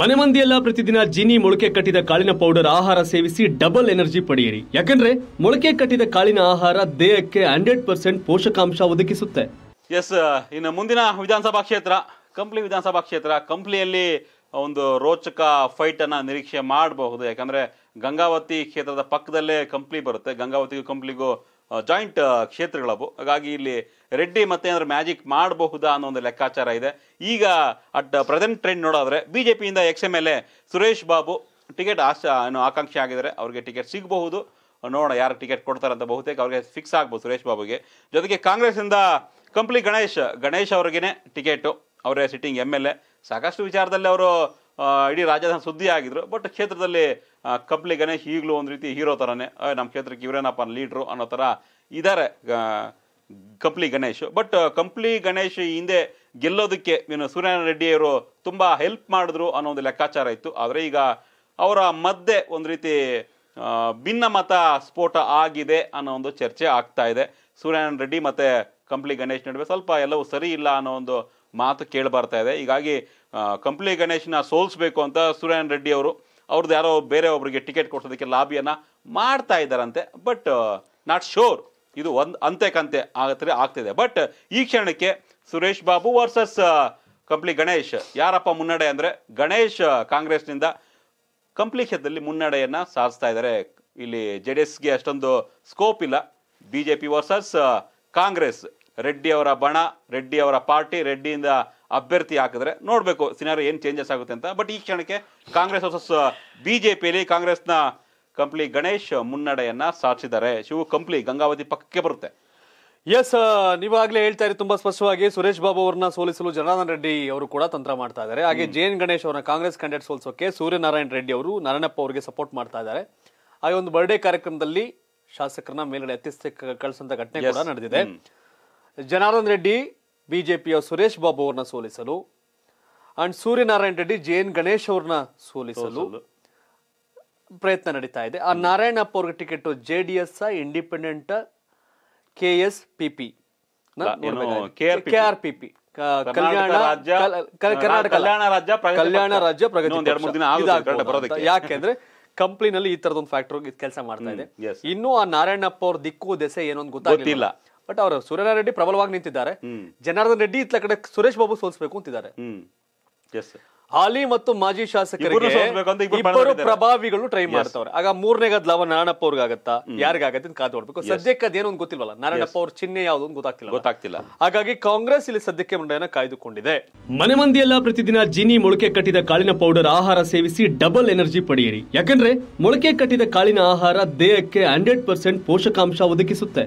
ಮನೆ ಮಂದಿಯೆಲ್ಲ ಪ್ರತಿದಿನ ಜಿನಿ ಮೊಳಕೆ ಕಟ್ಟಿದ ಕಾಳಿನ ಪೌಡರ್ ಆಹಾರ ಸೇವಿಸಿ ಡಬಲ್ ಎನರ್ಜಿ ಪಡೆಯಿರಿ ಯಾಕಂದ್ರೆ ಮೊಳಕೆ ಕಟ್ಟಿದ ಕಾಳಿನ ಆಹಾರ ದೇಹಕ್ಕೆ ಹಂಡ್ರೆಡ್ ಪರ್ಸೆಂಟ್ ಪೋಷಕಾಂಶ ಒದಗಿಸುತ್ತೆ ಎಸ್ uh, ಇನ್ನು ಮುಂದಿನ ವಿಧಾನಸಭಾ ಕ್ಷೇತ್ರ ಕಂಪ್ಲಿ ವಿಧಾನಸಭಾ ಕ್ಷೇತ್ರ ಕಂಪ್ಲಿಯಲ್ಲಿ ಒಂದು ರೋಚಕ ಫೈಟ್ ಅನ್ನ ನಿರೀಕ್ಷೆ ಮಾಡಬಹುದು ಯಾಕಂದ್ರೆ ಗಂಗಾವತಿ ಕ್ಷೇತ್ರದ ಪಕ್ಕದಲ್ಲೇ ಕಂಪ್ಲಿ ಬರುತ್ತೆ ಗಂಗಾವತಿಗೂ ಕಂಪ್ಲಿಗೂ ಜಾಯಿಂಟ್ ಕ್ಷೇತ್ರಗಳವು ಹಾಗಾಗಿ ಇಲ್ಲಿ ರೆಡ್ಡಿ ಮತ್ತೆ ಏನಾದ್ರು ಮ್ಯಾಜಿಕ್ ಮಾಡಬಹುದಾ ಅನ್ನೋ ಒಂದು ಲೆಕ್ಕಾಚಾರ ಇದೆ ಈಗ ಅಟ್ ಪ್ರೆಸೆಂಟ್ ಟ್ರೆಂಡ್ ನೋಡೋದ್ರೆ ಪಿಯಿಂದ ex M L A Suresh Babu ticket ಆಶ ಏನು ಆಕಾಂಕ್ಷೆ ಆಗಿದ್ದಾರೆ ಅವ್ರಿಗೆ ಟಿಕೆಟ್ ಸಿಗಬಹುದು ನೋಡ ಯಾರು ಟಿಕೆಟ್ ಕೊಡ್ತಾರಂತ ಬಹುತೇಕ ಅವ್ರಿಗೆ ಫಿಕ್ಸ್ ಆಗ್ಬೋದು ಸುರೇಶ್ ಬಾಬುಗೆ ಜೊತೆಗೆ ಕಾಂಗ್ರೆಸ್ಸಿಂದ ಕಂಪ್ಲಿ ಗಣೇಶ್ ಗಣೇಶ್ ಅವ್ರಿಗೇನೆ ಟಿಕೆಟು ಅವರೇ ಸಿಟ್ಟಿಂಗ್ ಎಮ್ ಎಲ್ ಎ ಸಾಕಷ್ಟು ವಿಚಾರದಲ್ಲಿ ಅವರು ಇಡೀ ರಾಜಧಾನಿ ಸುದ್ದಿ ಆಗಿದ್ರು ಬಟ್ ಕ್ಷೇತ್ರದಲ್ಲಿ ಕಬ್ಲಿ ಗಣೇಶ್ ಈಗಲೂ ಒಂದು ರೀತಿ ಹೀರೋ ಥರನೇ ನಮ್ಮ ಕ್ಷೇತ್ರಕ್ಕೆ ಇವರೇನಪ್ಪ ಲೀಡ್ರು ಅನ್ನೋ ಥರ ಇದ್ದಾರೆ ಕಂಪ್ಲಿ ಗಣೇಶ್ ಬಟ್ ಕಂಪ್ಲಿ ಗಣೇಶ್ ಹಿಂದೆ ಗೆಲ್ಲೋದಕ್ಕೆ ಏನು ಸೂರ್ಯನಾರಾಯಣ ರೆಡ್ಡಿಯವರು ತುಂಬ ಹೆಲ್ಪ್ ಮಾಡಿದ್ರು ಅನ್ನೋ ಒಂದು ಲೆಕ್ಕಾಚಾರ ಇತ್ತು ಆದರೆ ಈಗ ಅವರ ಮಧ್ಯೆ ಒಂದು ರೀತಿ ಭಿನ್ನ ಮತ ಸ್ಫೋಟ ಆಗಿದೆ ಅನ್ನೋ ಒಂದು ಚರ್ಚೆ ಆಗ್ತಾ ಇದೆ ಸೂರ್ಯನಾರಾಯಣ ರೆಡ್ಡಿ ಮತ್ತು ಕಂಪ್ಲಿ ಗಣೇಶ್ ನಡುವೆ ಸ್ವಲ್ಪ ಎಲ್ಲವೂ ಸರಿ ಇಲ್ಲ ಅನ್ನೋ ಒಂದು ಮಾತು ಕೇಳಿ ಬರ್ತಾ ಇದೆ ಹೀಗಾಗಿ ಕಂಪ್ಲಿ ಗಣೇಶನ ಸೋಲಿಸ್ಬೇಕು ಅಂತ ಸುರೇನ್ ರೆಡ್ಡಿ ಅವರು ಅವ್ರದ್ದು ಯಾರೋ ಬೇರೆ ಒಬ್ಬರಿಗೆ ಟಿಕೆಟ್ ಕೊಡ್ಸೋದಕ್ಕೆ ಲಾಬಿಯನ್ನು ಮಾಡ್ತಾ ಇದ್ದಾರಂತೆ ಬಟ್ ನಾಟ್ ಶೋರ್ ಇದು ಒಂದು ಅಂತೆ ಕಂತೆ ಆಗತ್ತೆ ಆಗ್ತಿದೆ ಬಟ್ ಈ ಕ್ಷಣಕ್ಕೆ ಸುರೇಶ್ ಬಾಬು ವರ್ಸಸ್ ಕಂಪ್ಲಿ ಗಣೇಶ್ ಯಾರಪ್ಪ ಮುನ್ನಡೆ ಅಂದರೆ ಗಣೇಶ್ ಕಾಂಗ್ರೆಸ್ನಿಂದ ಕಂಪ್ಲಿ ಕ್ಷೇತ್ರದಲ್ಲಿ ಮುನ್ನಡೆಯನ್ನು ಸಾಧಿಸ್ತಾ ಇದ್ದಾರೆ ಇಲ್ಲಿ ಜೆ ಡಿ ಎಸ್ಗೆ ಅಷ್ಟೊಂದು ಸ್ಕೋಪ್ ಇಲ್ಲ B J P versus Congress Reddy ಅವರ ಬಣ ರೆಡ್ಡಿ ಅವರ ಪಾರ್ಟಿ ರೆಡ್ಡಿಯಿಂದ ಅಭ್ಯರ್ಥಿ ಹಾಕಿದ್ರೆ ನೋಡಬೇಕು ಸಿನಾರಿ ಏನು ಚೇಂಜಸ್ ಆಗುತ್ತೆ ಅಂತ ಬಟ್ ಈ ಕ್ಷಣಕ್ಕೆ ಕಾಂಗ್ರೆಸ್ ವರ್ಸಸ್ ಬಿ ಜೆ ಪಿಯಲ್ಲಿ ಕಾಂಗ್ರೆಸ್ನ ಕಂಪ್ಲಿ ಗಣೇಶ್ ಮುನ್ನಡೆಯನ್ನು ಸಾಧಿಸಿದ್ದಾರೆ ಶಿವ ಕಂಪ್ಲಿ ಗಂಗಾವತಿ ಪಕ್ಕಕ್ಕೆ ಬರುತ್ತೆ ಎಸ್ ನೀವಾಗಲೇ ಹೇಳ್ತಾ ಇರಿ ತುಂಬಾ ಸ್ಪಷ್ಟವಾಗಿ ಸುರೇಶ್ ಬಾಬು ಅವರನ್ನ ಸೋಲಿಸಲು ಜನಾರ್ದನ್ ರೆಡ್ಡಿ ಅವರು ಕೂಡ ತಂತ್ರ ಮಾಡ್ತಾ ಇದ್ದಾರೆ ಹಾಗೆ ಜೆ ಎನ್ ಗಣೇಶ್ ಅವರನ್ನ ಕಾಂಗ್ರೆಸ್ ಕ್ಯಾಂಡಿಡೇಟ್ ಸೋಲಿಸೋಕೆ ಸೂರ್ಯನಾರಾಯಣ ರೆಡ್ಡಿ ಅವರು ನಾರಾಯಣಪ್ಪ ಅವರಿಗೆ ಸಪೋರ್ಟ್ ಮಾಡ್ತಾ ಇದ್ದಾರೆ ಹಾಗೆ ಒಂದು ಬರ್ಡೇ ಕಾರ್ಯಕ್ರಮದಲ್ಲಿ ಶಾಸಕರನ್ನ ಮೇಲ್ಗಡೆ ಎತ್ತಿಸ್ ಕಳಿಸುವಂತ ಘಟನೆ ಕೂಡ ನಡೆದಿದೆ ಜನಾರ್ದನ್ ರೆಡ್ಡಿ ಬಿಜೆಪಿಯ ಸುರೇಶ್ ಬಾಬು ಅವ್ರನ್ನ ಸೋಲಿಸಲು and Suryanarayana Reddy J N Ganesh ಅವ್ರನ್ನ ಸೋಲಿಸಲು ಪ್ರಯತ್ನ ನಡೀತಾ ಇದೆ ಆ ನಾರಾಯಣಪ್ಪ ಅವ್ರಿಗೆ ticket J D S independent K S P P K R P P Kalyana Rajya Kalyana ರಾಜ್ಯ ಪ್ರಗತಿ ಯಾಕೆಂದ್ರೆ ಕಂಪ್ನಿನಲ್ಲಿ ಈ ತರದೊಂದು ಫ್ಯಾಕ್ಟರ್ ಕೆಲಸ ಮಾಡ್ತಾ ಇದೆ ಇನ್ನು ಆ ನಾರಾಯಣಪ್ಪ ಅವ್ರ ದಿಕ್ಕು ದೆಸೆ ಏನೊಂದು ಗೊತ್ತಾಗ್ತಿಲ್ಲ ಬಟ್ ಅವರು ಸೂರ್ಯನ ರೆಡ್ಡಿ ಪ್ರಬಲವಾಗಿ ನಿಂತಿದ್ದಾರೆ ಜನಾರ್ದನ್ ರೆಡ್ಡಿ ಇತ್ತ ಕಡೆ ಸುರೇಶ್ ಬಾಬು ಸೋಲ್ಸ್ಬೇಕು ಅಂತಿದ್ದಾರೆ ಹಾಲಿ ಮತ್ತು ಮಾಜಿ ಶಾಸಕರಿಗೆ ಪ್ರಭಾವಿಗಳು ಟ್ರೈ ಮಾಡ್ತಾವ್ರೆ ಆಗ ಮೂರನೇ ಗದ್ಲಾವ ನಾರಾಯಣಪ್ಪ ಅವ್ರಿಗಾಗತ್ತಾ ಯಾರಿಗಾಗತ್ತೆ ಕಾದು ನೋಡ್ಬೇಕು ಸದ್ಯಕ್ಕೆ ಅದೇನೋ ಒಂದು ಗೊತ್ತಿಲ್ವಲ್ಲ ನಾರಾಯಣಪ್ಪ ಅವ್ರ ಚಿಹ್ನೆ ಯಾವ್ದು ಗೊತ್ತಾಗ್ತಿಲ್ಲ ಗೊತ್ತಾಗ್ತಿಲ್ಲ ಹಾಗಾಗಿ ಕಾಂಗ್ರೆಸ್ ಇಲ್ಲಿ ಸದ್ಯಕ್ಕೆ ಮಂಡೆಯನ್ನ ಕಾಯ್ದುಕೊಂಡಿದೆ ಮನೆ ಮಂದಿಯೆಲ್ಲ ಪ್ರತಿದಿನ ಜಿನಿ ಮೊಳಕೆ ಕಟ್ಟಿದ ಕಾಳಿನ ಪೌಡರ್ ಆಹಾರ ಸೇವಿಸಿ ಡಬಲ್ ಎನರ್ಜಿ ಪಡೆಯಿರಿ ಯಾಕಂದ್ರೆ ಮೊಳಕೆ ಕಟ್ಟಿದ ಕಾಳಿನ ಆಹಾರ ದೇಹಕ್ಕೆ ಹಂಡ್ರೆಡ್ ಪರ್ಸೆಂಟ್ ಪೋಷಕಾಂಶ ಒದಗಿಸುತ್ತೆ